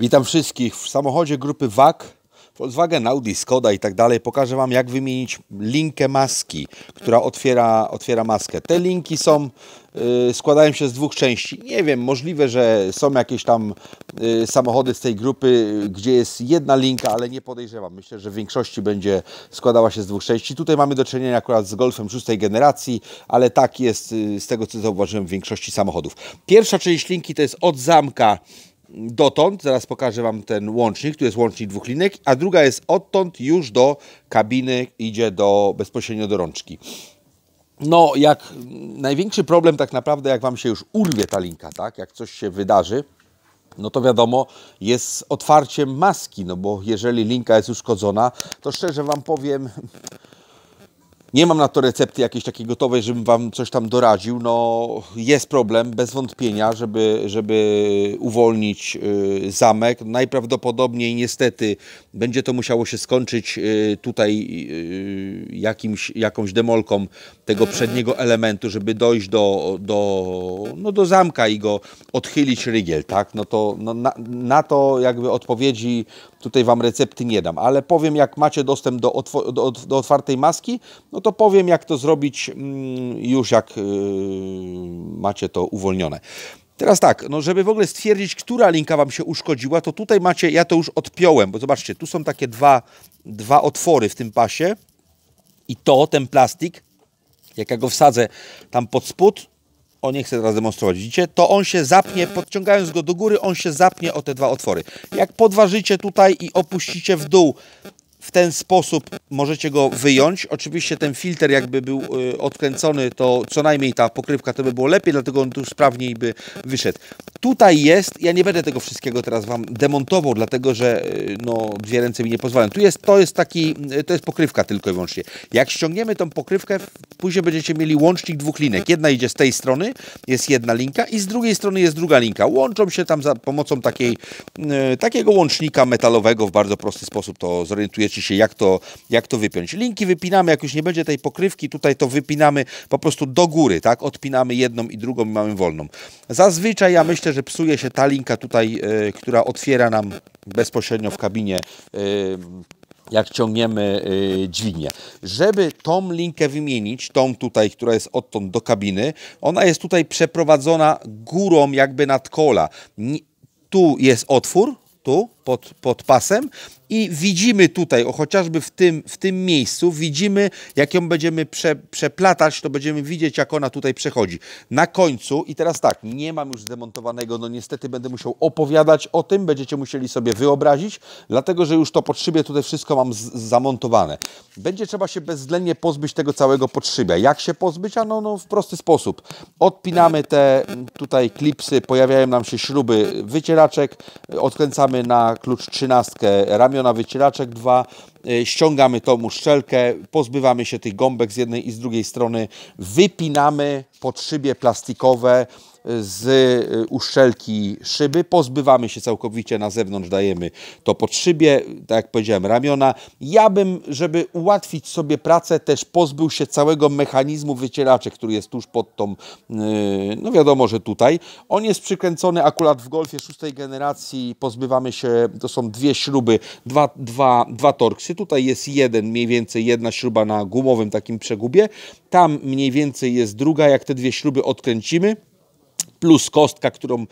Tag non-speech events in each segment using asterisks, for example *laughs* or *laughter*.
Witam wszystkich w samochodzie grupy WAG, Volkswagen, Audi, Skoda i tak dalej. Pokażę Wam, jak wymienić linkę maski, która otwiera, otwiera maskę. Te linki są, y, składają się z dwóch części. Nie wiem, możliwe, że są jakieś tam y, samochody z tej grupy, gdzie jest jedna linka, ale nie podejrzewam. Myślę, że w większości będzie składała się z dwóch części. Tutaj mamy do czynienia akurat z Golfem szóstej generacji, ale tak jest y, z tego, co zauważyłem w większości samochodów. Pierwsza część linki to jest od zamka dotąd, zaraz pokażę Wam ten łącznik, tu jest łącznik dwóch linek, a druga jest odtąd już do kabiny, idzie do, bezpośrednio do rączki. No, jak największy problem tak naprawdę, jak Wam się już urwie ta linka, tak, jak coś się wydarzy, no to wiadomo, jest otwarciem maski, no bo jeżeli linka jest uszkodzona, to szczerze Wam powiem, nie mam na to recepty jakiejś takiej gotowej, żebym Wam coś tam doradził. No, jest problem, bez wątpienia, żeby, żeby uwolnić y, zamek. Najprawdopodobniej niestety będzie to musiało się skończyć y, tutaj y, jakimś, jakąś demolką tego przedniego elementu, żeby dojść do, do, no, do zamka i go odchylić rygiel, tak? No to no, na, na to jakby odpowiedzi tutaj Wam recepty nie dam, ale powiem, jak macie dostęp do, otw do, do otwartej maski, no to powiem, jak to zrobić mm, już jak yy, macie to uwolnione. Teraz tak, no żeby w ogóle stwierdzić, która linka Wam się uszkodziła, to tutaj macie, ja to już odpiąłem, bo zobaczcie, tu są takie dwa, dwa otwory w tym pasie i to, ten plastik, jak ja go wsadzę tam pod spód, o nie chcę teraz demonstrować, widzicie, to on się zapnie, podciągając go do góry, on się zapnie o te dwa otwory. Jak podważycie tutaj i opuścicie w dół w ten sposób możecie go wyjąć. Oczywiście ten filtr jakby był e, odkręcony, to co najmniej ta pokrywka to by było lepiej, dlatego on tu sprawniej by wyszedł. Tutaj jest, ja nie będę tego wszystkiego teraz Wam demontował, dlatego że e, no, dwie ręce mi nie pozwalają. Tu jest, to jest taki, e, to jest pokrywka tylko i wyłącznie. Jak ściągniemy tą pokrywkę, później będziecie mieli łącznik dwóch linek. Jedna idzie z tej strony, jest jedna linka i z drugiej strony jest druga linka. Łączą się tam za pomocą takiej, takiego łącznika metalowego w bardzo prosty sposób to zorientujecie nauczycie się, jak to, jak to wypiąć. Linki wypinamy, jak już nie będzie tej pokrywki, tutaj to wypinamy po prostu do góry, tak? Odpinamy jedną i drugą i mamy wolną. Zazwyczaj ja myślę, że psuje się ta linka tutaj, y, która otwiera nam bezpośrednio w kabinie y, jak ciągniemy e, dźwignię. Żeby tą linkę wymienić, tą tutaj, która jest odtąd do kabiny, ona jest tutaj przeprowadzona górą jakby nad kola. Tu jest otwór, tu pod, pod pasem i widzimy tutaj, o chociażby w tym, w tym miejscu, widzimy jak ją będziemy prze, przeplatać, to będziemy widzieć jak ona tutaj przechodzi. Na końcu i teraz tak, nie mam już zdemontowanego, no niestety będę musiał opowiadać o tym, będziecie musieli sobie wyobrazić, dlatego, że już to podszybie tutaj wszystko mam z, zamontowane. Będzie trzeba się bezwzględnie pozbyć tego całego podszybia. Jak się pozbyć? A no w prosty sposób. Odpinamy te mm, tutaj klipsy, pojawiają nam się śruby wycieraczek, odkręcamy na klucz trzynastkę, ramiona wycieraczek dwa, e, ściągamy tą uszczelkę, pozbywamy się tych gąbek z jednej i z drugiej strony, wypinamy pod szybie plastikowe, z y, uszczelki szyby, pozbywamy się całkowicie na zewnątrz, dajemy to pod szybie, tak jak powiedziałem, ramiona. Ja bym, żeby ułatwić sobie pracę, też pozbył się całego mechanizmu wycieraczy, który jest tuż pod tą, y, no wiadomo, że tutaj. On jest przykręcony akurat w Golfie szóstej generacji, pozbywamy się, to są dwie śruby, dwa, dwa, dwa torksy, tutaj jest jeden, mniej więcej jedna śruba na gumowym takim przegubie, tam mniej więcej jest druga, jak te dwie śruby odkręcimy, plus kostka, którą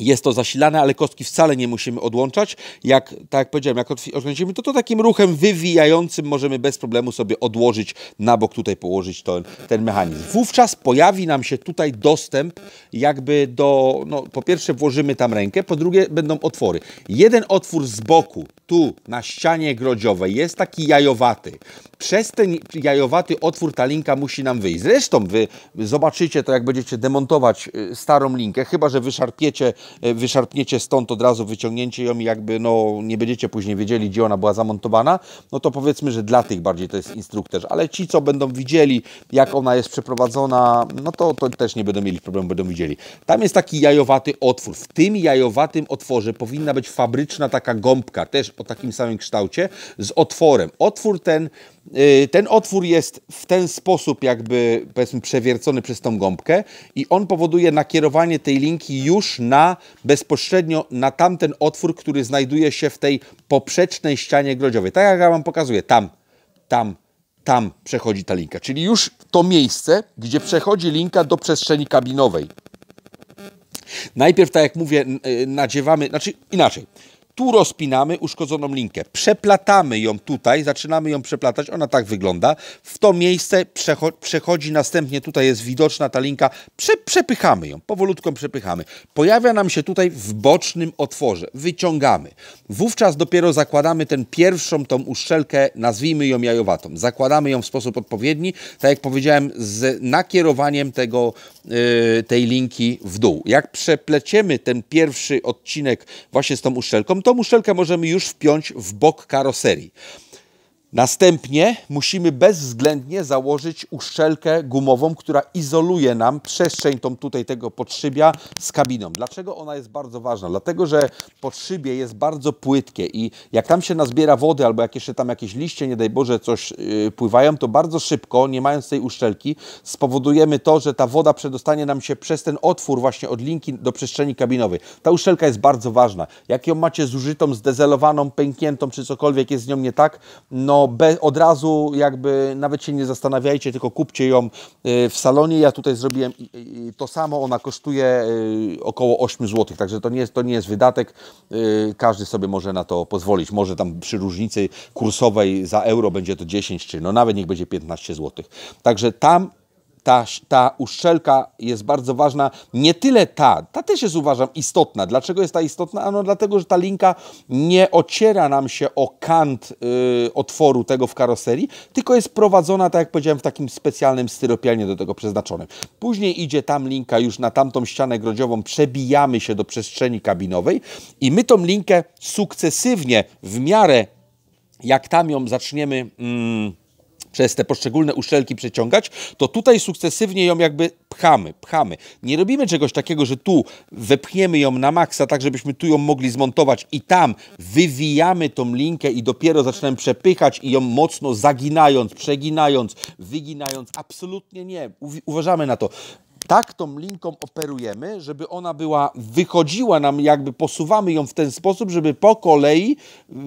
jest to zasilane, ale kostki wcale nie musimy odłączać. Jak, tak jak powiedziałem, jak odkręcimy to, to takim ruchem wywijającym możemy bez problemu sobie odłożyć na bok, tutaj położyć ten, ten mechanizm. Wówczas pojawi nam się tutaj dostęp jakby do, no po pierwsze włożymy tam rękę, po drugie będą otwory. Jeden otwór z boku, tu na ścianie grodziowej jest taki jajowaty. Przez ten jajowaty otwór ta linka musi nam wyjść. Zresztą wy zobaczycie to, jak będziecie demontować y, starą linkę, chyba że wyszarpiecie E, wyszarpniecie stąd od razu, wyciągnięcie ją i jakby no, nie będziecie później wiedzieli, gdzie ona była zamontowana, no to powiedzmy, że dla tych bardziej to jest instruktor, ale ci, co będą widzieli, jak ona jest przeprowadzona, no to, to też nie będą mieli problemu, będą widzieli. Tam jest taki jajowaty otwór. W tym jajowatym otworze powinna być fabryczna taka gąbka, też o takim samym kształcie, z otworem. Otwór ten y, ten otwór jest w ten sposób jakby powiedzmy przewiercony przez tą gąbkę i on powoduje nakierowanie tej linki już na bezpośrednio na tamten otwór, który znajduje się w tej poprzecznej ścianie grodziowej. Tak jak ja Wam pokazuję, tam, tam, tam przechodzi ta linka. Czyli już to miejsce, gdzie przechodzi linka do przestrzeni kabinowej. Najpierw, tak jak mówię, y, nadziewamy, znaczy inaczej tu rozpinamy uszkodzoną linkę. Przeplatamy ją tutaj, zaczynamy ją przeplatać, ona tak wygląda. W to miejsce przecho przechodzi następnie, tutaj jest widoczna ta linka, Prze przepychamy ją, powolutką przepychamy. Pojawia nam się tutaj w bocznym otworze, wyciągamy. Wówczas dopiero zakładamy ten pierwszą tą uszczelkę, nazwijmy ją jajowatą. Zakładamy ją w sposób odpowiedni, tak jak powiedziałem, z nakierowaniem tego, yy, tej linki w dół. Jak przepleciemy ten pierwszy odcinek właśnie z tą uszczelką, to tą muszelkę możemy już wpiąć w bok karoserii. Następnie musimy bezwzględnie założyć uszczelkę gumową, która izoluje nam przestrzeń tą tutaj tego podszybia z kabiną. Dlaczego ona jest bardzo ważna? Dlatego, że podszybie jest bardzo płytkie i jak tam się nazbiera wody albo jak jeszcze tam jakieś liście, nie daj Boże, coś yy, pływają, to bardzo szybko, nie mając tej uszczelki, spowodujemy to, że ta woda przedostanie nam się przez ten otwór właśnie od linki do przestrzeni kabinowej. Ta uszczelka jest bardzo ważna. Jak ją macie zużytą, zdezelowaną, pękniętą czy cokolwiek jest z nią nie tak, no be, od razu jakby nawet się nie zastanawiajcie, tylko kupcie ją y, w salonie. Ja tutaj zrobiłem to samo, ona kosztuje y, około 8 zł, także to nie jest, to nie jest wydatek, y, każdy sobie może na to pozwolić. Może tam przy różnicy kursowej za euro będzie to 10, czy no nawet niech będzie 15 zł. Także tam ta, ta uszczelka jest bardzo ważna. Nie tyle ta, ta też jest uważam istotna. Dlaczego jest ta istotna? Ano dlatego, że ta linka nie ociera nam się o kant y, otworu tego w karoserii, tylko jest prowadzona, tak jak powiedziałem, w takim specjalnym styropianie do tego przeznaczonym. Później idzie tam linka już na tamtą ścianę grodziową, przebijamy się do przestrzeni kabinowej i my tą linkę sukcesywnie w miarę jak tam ją zaczniemy... Mm, przez te poszczególne uszczelki przeciągać, to tutaj sukcesywnie ją jakby pchamy, pchamy. Nie robimy czegoś takiego, że tu wepchniemy ją na maksa, tak żebyśmy tu ją mogli zmontować i tam wywijamy tą linkę i dopiero zaczynamy przepychać i ją mocno zaginając, przeginając, wyginając. Absolutnie nie. Uważamy na to tak tą linką operujemy, żeby ona była, wychodziła nam, jakby posuwamy ją w ten sposób, żeby po kolei yy,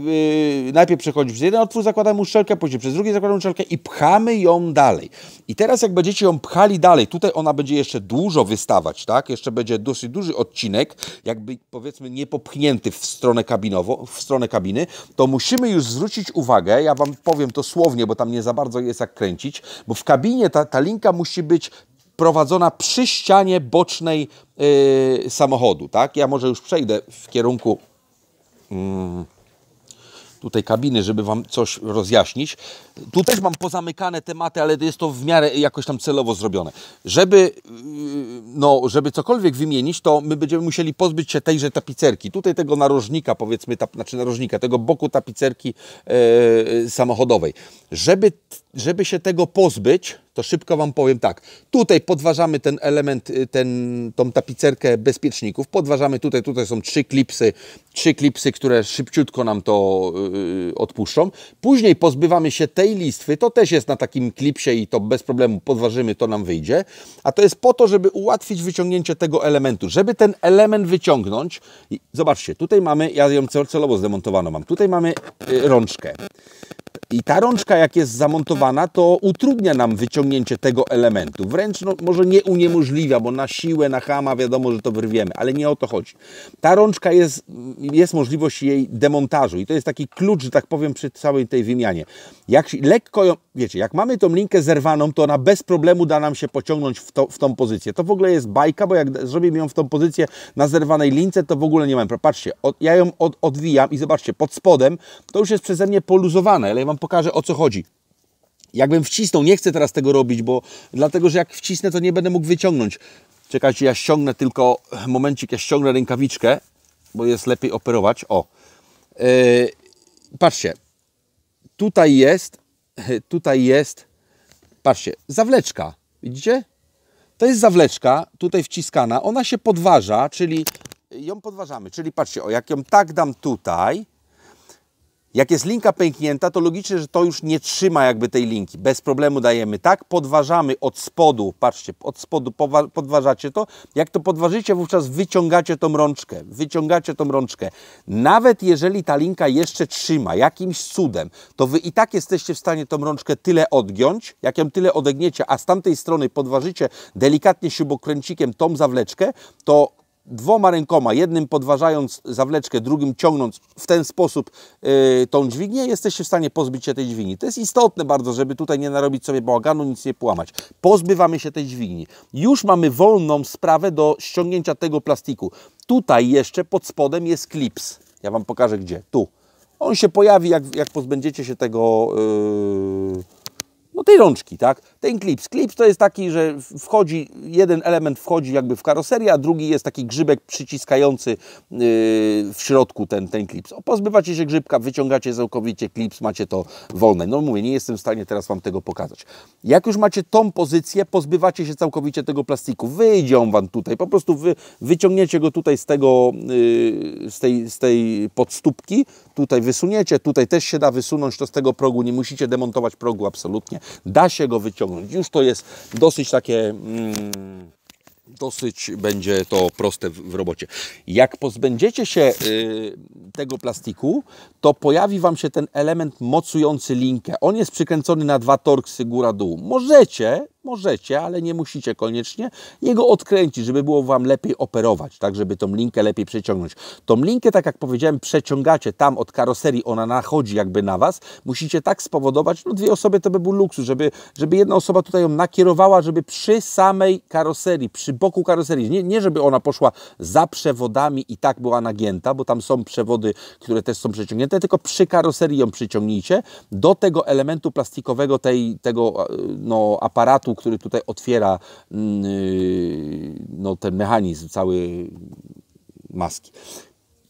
najpierw przechodzić przez jeden otwór, zakładamy uszczelkę, później przez drugi zakładamy uszczelkę i pchamy ją dalej. I teraz jak będziecie ją pchali dalej, tutaj ona będzie jeszcze dużo wystawać, tak? Jeszcze będzie dosyć duży odcinek, jakby powiedzmy niepopchnięty w stronę kabinowo, w stronę kabiny, to musimy już zwrócić uwagę, ja Wam powiem to słownie, bo tam nie za bardzo jest jak kręcić, bo w kabinie ta, ta linka musi być prowadzona przy ścianie bocznej y, samochodu. Tak? Ja może już przejdę w kierunku mm, tutaj kabiny, żeby Wam coś rozjaśnić. Tu też mam pozamykane tematy, ale jest to w miarę jakoś tam celowo zrobione. Żeby, y, no, żeby cokolwiek wymienić, to my będziemy musieli pozbyć się tejże tapicerki. Tutaj tego narożnika, powiedzmy, tap, znaczy narożnika, tego boku tapicerki y, samochodowej. Żeby żeby się tego pozbyć, to szybko Wam powiem tak. Tutaj podważamy ten element, y, ten, tą tapicerkę bezpieczników. Podważamy tutaj, tutaj są trzy klipsy, trzy klipsy, które szybciutko nam to yy, odpuszczą. Później pozbywamy się tej listwy, to też jest na takim klipsie i to bez problemu podważymy, to nam wyjdzie. A to jest po to, żeby ułatwić wyciągnięcie tego elementu. Żeby ten element wyciągnąć, zobaczcie, tutaj mamy, ja ją celowo zdemontowano mam, tutaj mamy yy, rączkę. I ta rączka, jak jest zamontowana, to utrudnia nam wyciągnięcie tego elementu. Wręcz no, może nie uniemożliwia, bo na siłę, na chama wiadomo, że to wyrwiemy, ale nie o to chodzi. Ta rączka jest, jest możliwość jej demontażu i to jest taki klucz, że tak powiem, przy całej tej wymianie. Jak lekko ją, wiecie, jak mamy tą linkę zerwaną, to ona bez problemu da nam się pociągnąć w, to, w tą pozycję. To w ogóle jest bajka, bo jak zrobimy ją w tą pozycję na zerwanej lince, to w ogóle nie mam. Patrzcie, od, ja ją od, odwijam i zobaczcie, pod spodem to już jest przeze mnie poluzowane, ale ja mam pokażę o co chodzi. Jakbym wcisnął, nie chcę teraz tego robić, bo dlatego, że jak wcisnę, to nie będę mógł wyciągnąć. Czekajcie, ja ściągnę tylko, momencik, ja ściągnę rękawiczkę, bo jest lepiej operować. O, yy, patrzcie, tutaj jest, *laughs* tutaj jest, patrzcie, zawleczka, widzicie? To jest zawleczka, tutaj wciskana, ona się podważa, czyli ją podważamy, czyli patrzcie, o jak ją tak dam tutaj, jak jest linka pęknięta, to logicznie, że to już nie trzyma jakby tej linki. Bez problemu dajemy tak, podważamy od spodu, patrzcie, od spodu podważacie to. Jak to podważycie, wówczas wyciągacie tą rączkę, wyciągacie tą rączkę. Nawet jeżeli ta linka jeszcze trzyma jakimś cudem, to Wy i tak jesteście w stanie tą rączkę tyle odgiąć, jak ją tyle odegniecie, a z tamtej strony podważycie delikatnie śrubokręcikiem tą zawleczkę, to dwoma rękoma, jednym podważając zawleczkę, drugim ciągnąc w ten sposób yy, tą dźwignię, jesteście w stanie pozbyć się tej dźwigni. To jest istotne bardzo, żeby tutaj nie narobić sobie bałaganu, nic nie połamać. Pozbywamy się tej dźwigni. Już mamy wolną sprawę do ściągnięcia tego plastiku. Tutaj jeszcze pod spodem jest klips. Ja Wam pokażę gdzie. Tu. On się pojawi, jak, jak pozbędziecie się tego... Yy no tej rączki, tak? Ten klips. Klips to jest taki, że wchodzi, jeden element wchodzi jakby w karoserię, a drugi jest taki grzybek przyciskający yy, w środku ten, ten klips. Pozbywacie się grzybka, wyciągacie całkowicie klips, macie to wolne. No mówię, nie jestem w stanie teraz Wam tego pokazać. Jak już macie tą pozycję, pozbywacie się całkowicie tego plastiku. Wyjdzie on Wam tutaj, po prostu wy, wyciągniecie go tutaj z tego, yy, z, tej, z tej tutaj wysuniecie, tutaj też się da wysunąć to z tego progu, nie musicie demontować progu absolutnie. Da się go wyciągnąć. Już to jest dosyć takie... Mm, dosyć będzie to proste w, robocie. Jak pozbędziecie się y, tego plastiku, to pojawi Wam się ten element mocujący linkę. On jest przykręcony na dwa torksy góra-dół. Możecie Możecie, ale nie musicie koniecznie jego odkręcić, żeby było Wam lepiej operować, tak, żeby tą linkę lepiej przeciągnąć. Tą linkę, tak jak powiedziałem, przeciągacie tam od karoserii, ona nachodzi jakby na Was. Musicie tak spowodować, no dwie osoby to by był luksus, żeby, żeby jedna osoba tutaj ją nakierowała, żeby przy samej karoserii, przy boku karoserii, nie, nie żeby ona poszła za przewodami i tak była nagięta, bo tam są przewody, które też są przeciągnięte, tylko przy karoserii ją przyciągnijcie do tego elementu plastikowego tej, tego e, no, aparatu, kotu, który tutaj otwiera mm, y, no, ten mechanizm cały maski.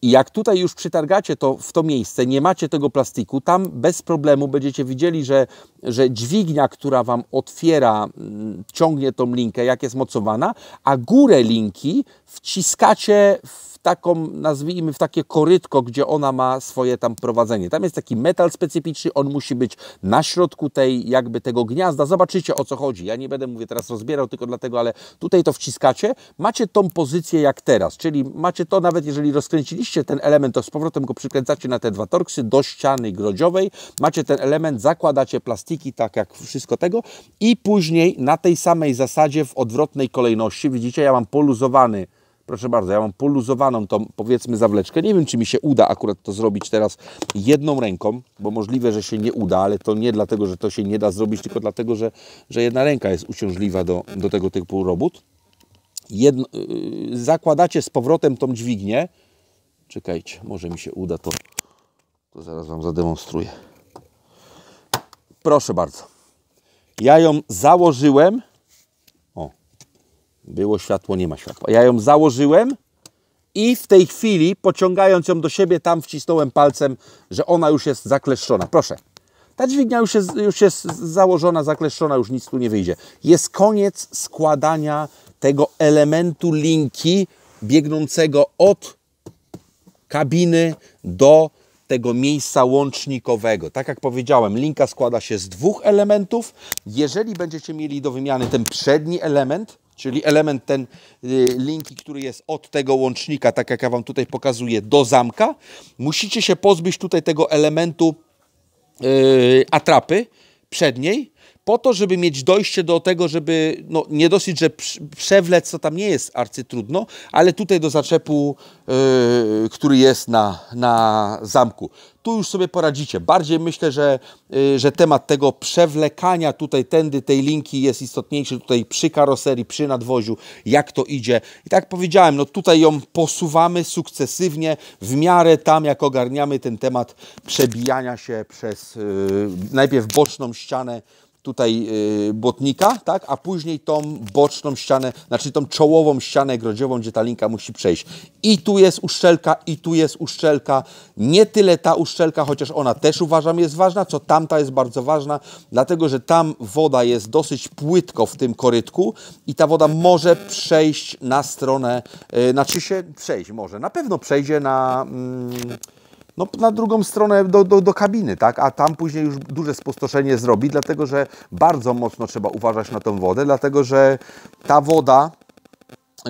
I jak tutaj już przytargacie to w to miejsce, nie macie tego plastiku, tam bez problemu będziecie widzieli, że, że dźwignia, która Wam otwiera, mm, ciągnie tą linkę, jak jest mocowana, a górę linki wciskacie w taką, nazwijmy, w takie korytko, gdzie ona ma swoje tam prowadzenie. Tam jest taki metal specyficzny, on musi być na środku tej, jakby tego gniazda. Zobaczycie o co chodzi. Ja nie będę, mówię, teraz rozbierał tylko dlatego, ale tutaj to wciskacie. Macie tą pozycję jak teraz, czyli macie to, nawet jeżeli rozkręciliście ten element, to z powrotem go przykręcacie na te dwa torksy do ściany grodziowej. Macie ten element, zakładacie plastiki, tak jak wszystko tego i później na tej samej zasadzie w odwrotnej kolejności, widzicie, ja mam poluzowany Proszę bardzo, ja mam poluzowaną tą, powiedzmy, zawleczkę. Nie wiem, czy mi się uda akurat to zrobić teraz jedną ręką, bo możliwe, że się nie uda, ale to nie dlatego, że to się nie da zrobić, tylko dlatego, że, że jedna ręka jest uciążliwa do, do tego typu robót. Jedno, yy, zakładacie z powrotem tą dźwignię. Czekajcie, może mi się uda, to, to zaraz Wam zademonstruję. Proszę bardzo. Ja ją założyłem było światło, nie ma światła. Ja ją założyłem i w tej chwili, pociągając ją do siebie, tam wcisnąłem palcem, że ona już jest zakleszczona. Proszę. Ta dźwignia już jest, już jest założona, zakleszczona, już nic tu nie wyjdzie. Jest koniec składania tego elementu linki biegnącego od kabiny do tego miejsca łącznikowego. Tak jak powiedziałem, linka składa się z dwóch elementów. Jeżeli będziecie mieli do wymiany ten przedni element, Czyli element ten y, linki, który jest od tego łącznika, tak jak ja Wam tutaj pokazuję, do zamka. Musicie się pozbyć tutaj tego elementu y, atrapy przedniej, po to, żeby mieć dojście do tego, żeby no, nie dosyć, że przewlec to tam nie jest arcytrudno, ale tutaj do zaczepu, yy, który jest na, na zamku. Tu już sobie poradzicie. Bardziej myślę, że, yy, że temat tego przewlekania tutaj tędy tej linki jest istotniejszy tutaj przy karoserii, przy nadwoziu, jak to idzie. I tak powiedziałem, no tutaj ją posuwamy sukcesywnie w miarę tam, jak ogarniamy ten temat przebijania się przez yy, najpierw boczną ścianę, tutaj y, błotnika, tak, a później tą boczną ścianę, znaczy tą czołową ścianę grodziową, gdzie ta linka musi przejść. I tu jest uszczelka, i tu jest uszczelka. Nie tyle ta uszczelka, chociaż ona też uważam jest ważna, co tamta jest bardzo ważna, dlatego że tam woda jest dosyć płytko w tym korytku i ta woda może przejść na stronę, y, znaczy się przejść może, na pewno przejdzie na... Mm, no, na drugą stronę do, do, do, kabiny, tak? a tam później już duże spustoszenie zrobi, dlatego że bardzo mocno trzeba uważać na tą wodę, dlatego że ta woda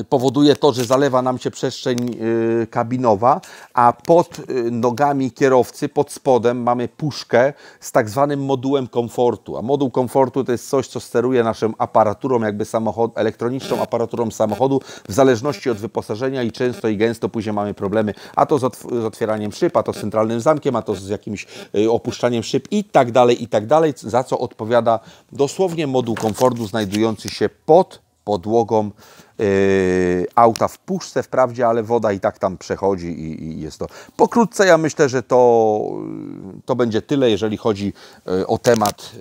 powoduje to, że zalewa nam się przestrzeń y, kabinowa, a pod y, nogami kierowcy, pod spodem mamy puszkę z tak zwanym modułem komfortu. A moduł komfortu to jest coś, co steruje naszą aparaturą, jakby samochod, elektroniczną aparaturą samochodu, w zależności od wyposażenia i często i gęsto później mamy problemy, a to z, otw z otwieraniem szyb, a to z centralnym zamkiem, a to z jakimś y, opuszczaniem szyb i tak dalej, i tak dalej, za co odpowiada dosłownie moduł komfortu znajdujący się pod podłogą Yy, auta w puszce wprawdzie, ale woda i tak tam przechodzi i, i, jest to. Pokrótce ja myślę, że to, yy, to będzie tyle, jeżeli chodzi yy, o temat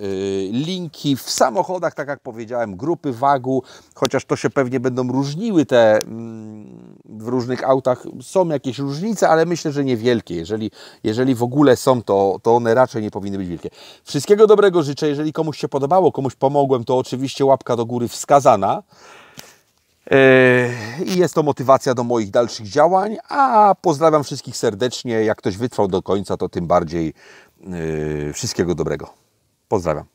linki. W samochodach, tak jak powiedziałem, grupy wagu, chociaż to się pewnie będą różniły te mm, w różnych autach, są jakieś różnice, ale myślę, że niewielkie. Jeżeli, jeżeli w ogóle są, to, to one raczej nie powinny być wielkie. Wszystkiego dobrego życzę. Jeżeli komuś się podobało, komuś pomogłem, to oczywiście łapka do góry wskazana. Yy, I jest to motywacja do moich dalszych działań, a pozdrawiam wszystkich serdecznie. Jak ktoś wytrwał do końca, to tym bardziej yy, wszystkiego dobrego. Pozdrawiam.